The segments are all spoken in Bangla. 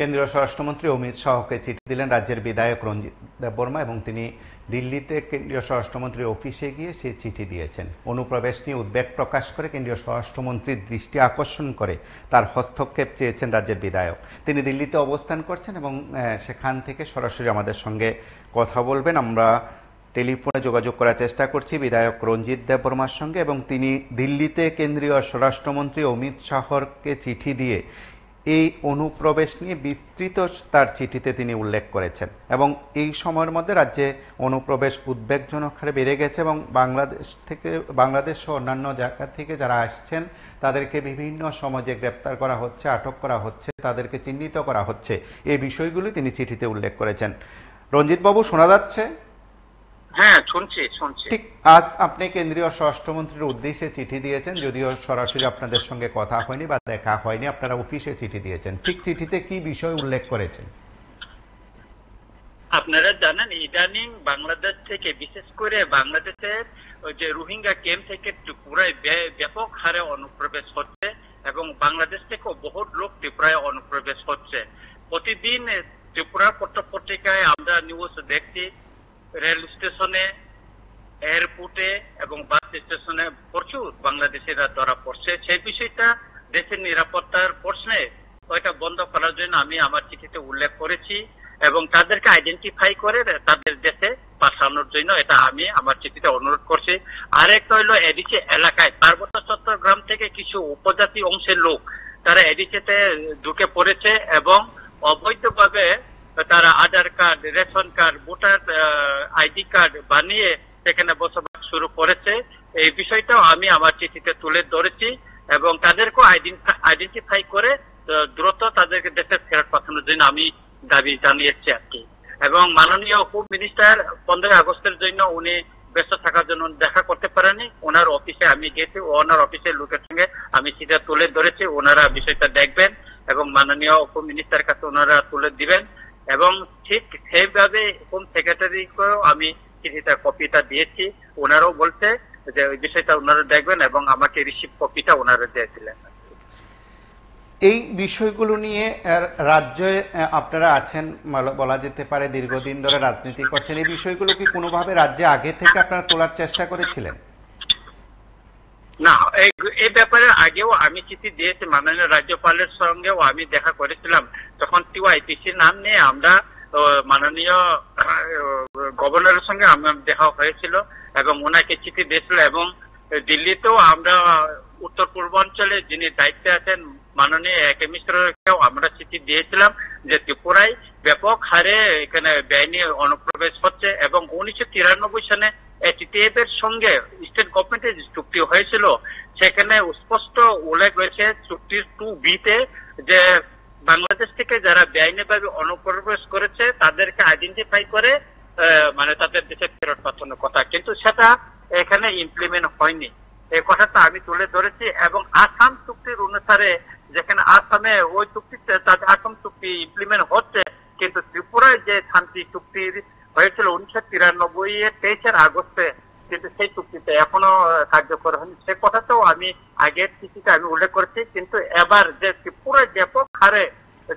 কেন্দ্রীয় স্বরাষ্ট্রমন্ত্রী অমিত শাহকে চিঠি দিলেন রাজ্যের বিধায়ক রঞ্জিত দেববর্মা এবং তিনি দিল্লিতে কেন্দ্রীয় স্বরাষ্ট্রমন্ত্রীর অফিসে গিয়ে সে চিঠি দিয়েছেন অনুপ্রবেশ নিয়ে উদ্বেগ প্রকাশ করে কেন্দ্রীয় স্বরাষ্ট্রমন্ত্রীর দৃষ্টি আকর্ষণ করে তার হস্তক্ষেপ চেয়েছেন রাজ্যের বিধায়ক তিনি দিল্লিতে অবস্থান করছেন এবং সেখান থেকে সরাসরি আমাদের সঙ্গে কথা বলবেন আমরা টেলিফোনে যোগাযোগ করার চেষ্টা করছি বিধায়ক রঞ্জিত দেববর্মার সঙ্গে এবং তিনি দিল্লিতে কেন্দ্রীয় স্বরাষ্ট্রমন্ত্রী অমিত শাহরকে চিঠি দিয়ে এই অনুপ্রবেশ নিয়ে বিস্তৃত তার চিঠিতে তিনি উল্লেখ করেছেন এবং এই সময়ের মধ্যে রাজ্যে অনুপ্রবেশ উদ্বেগজনক হারে বেড়ে গেছে এবং বাংলাদেশ থেকে বাংলাদেশ সহ অন্যান্য জায়গা থেকে যারা আসছেন তাদেরকে বিভিন্ন সমাজে গ্রেপ্তার করা হচ্ছে আটক করা হচ্ছে তাদেরকে চিহ্নিত করা হচ্ছে এই বিষয়গুলি তিনি চিঠিতে উল্লেখ করেছেন রঞ্জিতবাবু শোনা যাচ্ছে হ্যাঁ শুনছি শুনছি ঠিক আজ আপনি কেন্দ্রীয় স্বরাষ্ট্রমন্ত্রীর উদ্দেশ্যে চিঠি দিয়েছেন যদিও সরাসরি আপনাদের সঙ্গে কথা হয়নি বা দেখা হয়নি আপনারা অফিসে চিঠি দিয়েছেন ঠিক চিঠিতে কি বিষয় উল্লেখ করেছেন আপনারা জানেন ইদানিং বাংলাদেশ থেকে বিশেষ করে বাংলাদেশের যে রোহিঙ্গা ক্যাম্প থেকে ত্রিপুরায় ব্যাপক হারে অনুপ্রবেশ হচ্ছে এবং বাংলাদেশ থেকেও বহু লোক ত্রিপুরায় অনুপ্রবেশ হচ্ছে প্রতিদিন ত্রিপুরা পত্রিকায় আমরা নিউজ দেখছি রেল স্টেশনে এয়ারপোর্টে এবং বাস স্টেশনে প্রচুর বাংলাদেশিরা ধরা পড়ছে সেই বিষয়টা দেশের নিরাপত্তার প্রশ্নে ওইটা বন্ধ করার জন্য আমি আমার চিঠিতে উল্লেখ করেছি এবং তাদেরকে আইডেন্টিফাই করে তাদের দেশে পাঠানোর জন্য এটা আমি আমার চিঠিতে অনুরোধ করছি আরেকটা হলো এডিসি এলাকায় পার্বত্য চট্টগ্রাম থেকে কিছু উপজাতি অংশের লোক তারা এডিসিতে ঢুকে পড়েছে এবং অবৈধভাবে তারা Aadhaar card ration card voter ID card বানিয়ে সেখানে বসবাস শুরু করেছে এই বিষয়টাও আমি আমার চিঠিতে তুলে ধরেছি এবং তাদেরকেও আইডেন্টিফাই করে দ্রুত তাদেরকে দেশে ফেরত পাঠানোর জন্য আমি দাবি জানিয়েছি আর কি এবং মাননীয় হোম মিনিস্টার পনেরোই আগস্টের জন্য উনি ব্যস্ত থাকার জন্য দেখা করতে পারেনি ওনার অফিসে আমি গেছি ওনার অফিসের লোকের সঙ্গে আমি সেটা তুলে ধরেছি ওনারা বিষয়টা দেখবেন এবং মাননীয় হোম মিনিস্টার কাছে ওনারা তুলে দিবেন ঠিক সেইভাবে হোম সেক্রেটারিকেও আমি চিঠিটা কপিটা দিয়েছি ওনারাও বলছে যে ওই বিষয়টা ওনারা দেখবেন এবং আমাকে রিসিভ কপিটা ওনারা দিয়েছিলেন এই বিষয়গুলো নিয়ে রাজ্যে আপনারা আছেন বলা যেতে পারে দীর্ঘদিন ধরে রাজনীতি করছেন এই বিষয়গুলো কি কোনোভাবে রাজ্যে আগে থেকে আপনারা তোলার চেষ্টা করেছিলেন না এই ব্যাপারে আগেও আমি চিঠি দিয়েছি মাননীয় রাজ্যপালের সঙ্গেও আমি দেখা করেছিলাম তখন টিওয়াইপিসি নাম নিয়ে আমরা মাননীয় গভর্নরের সঙ্গে আমার দেখা হয়েছিল এবং ওনাকে চিঠি দিয়েছিল এবং দিল্লিতেও আমরা উত্তর পূর্বাঞ্চলে যিনি দায়িত্বে আছেন মাননীয় একে মিশ্রকেও আমরা চিঠি দিয়েছিলাম যে ত্রিপুরায় ব্যাপক হারে এখানে বেআইনি অনুপ্রবেশ হচ্ছে এবং উনিশশো তিরানব্বই সালে এটিএফ এর সঙ্গে স্টেট গভর্নমেন্টের যে চুক্তি হয়েছিল সেখানে স্পষ্ট উল্লেখ রয়েছে চুক্তির টু বিতে যে বাংলাদেশ থেকে যারা বেআইনি ভাবে অনুপ্রবেশ করেছে তাদেরকে আইডেন্টিফাই করে মানে তাদের দেশে ফেরত পাঠানোর কথা কিন্তু সেটা এখানে ইমপ্লিমেন্ট হয়নি এই কথাটা আমি তুলে ধরেছি এবং আসাম চুক্তির অনুসারে যেখানে আসামে ওই চুক্তিতে তাদের আসাম চুক্তি ইমপ্লিমেন্ট হচ্ছে কিন্তু ত্রিপুরায় যে শান্তি চুক্তির হয়েছিল উনিশশো তিরানব্বই এর তেইশের আগস্টে কিন্তু সেই চুক্তিটা এখনো কার্যকর হয়নি সে কথাটাও আমি আগের চিঠিতে আমি উল্লেখ করেছি কিন্তু এবার যে ত্রিপুরা ব্যাপক হারে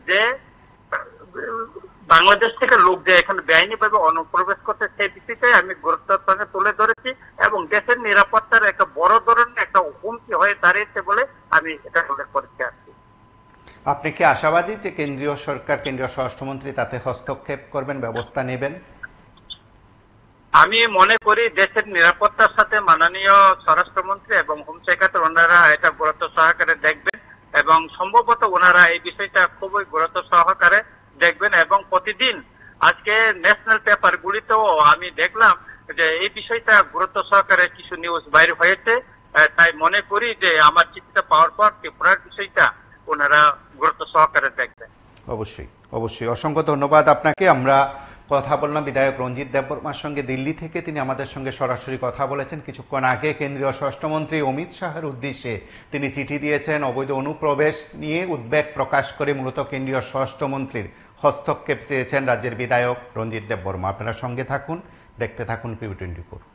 যে বাংলাদেশ থেকে লোক যে এখানে বেআইনি ভাবে অনুপ্রবেশ করছে সেই ভিত্তিতে আমি গুরুত্বের সঙ্গে তুলে ধরেছি এবং দেশের নিরাপত্তার একটা বড় ধরনের একটা হুমকি হয়ে দাঁড়িয়েছে বলে আমি এটা উল্লেখ করতে আসছি আপনি কি আশাবাদী যে কেন্দ্রীয় সরকার কেন্দ্রীয় স্বরাষ্ট্রমন্ত্রী তাতে হস্তক্ষেপ করবেন ব্যবস্থা নেবেন আমি মনে করি দেশের নিরাপত্তার সাথে মাননীয় স্বরাষ্ট্রমন্ত্রী এবং হোম সেক্রেটারি ওনারা এটা গুরুত্ব সহকারে দেখবেন এবং সম্ভবত ওনারা এই বিষয়টা খুবই গুরুত্ব সহকারে দেখবেন এবং প্রতিদিন আজকে ন্যাশনাল পেপার গুলিতেও আমি দেখলাম যে এই বিষয়টা গুরুত্ব সহকারে কিছু নিউজ বাইর হয়েছে তাই মনে করি যে আমার চিঠিটা পাওয়ার পর ত্রিপুরার বিষয়টা ওনারা গুরুত্ব সহকারে দেখবেন অবশ্যই অবশ্যই অসংখ্য ধন্যবাদ আপনাকে আমরা কথা বললাম বিধায়ক রঞ্জিত দেববর্মার সঙ্গে দিল্লি থেকে তিনি আমাদের সঙ্গে সরাসরি কথা বলেছেন কিছুক্ষণ আগে কেন্দ্রীয় স্বরাষ্ট্রমন্ত্রী অমিত শাহের উদ্দেশ্যে তিনি চিঠি দিয়েছেন অবৈধ অনুপ্রবেশ নিয়ে উদ্বেগ প্রকাশ করে মূলত কেন্দ্রীয় স্বরাষ্ট্রমন্ত্রীর হস্তক্ষেপ চেয়েছেন রাজ্যের বিধায়ক রঞ্জিত দেববর্মা আপনারা সঙ্গে থাকুন দেখতে থাকুন পিউ টোয়েন্টি ফোর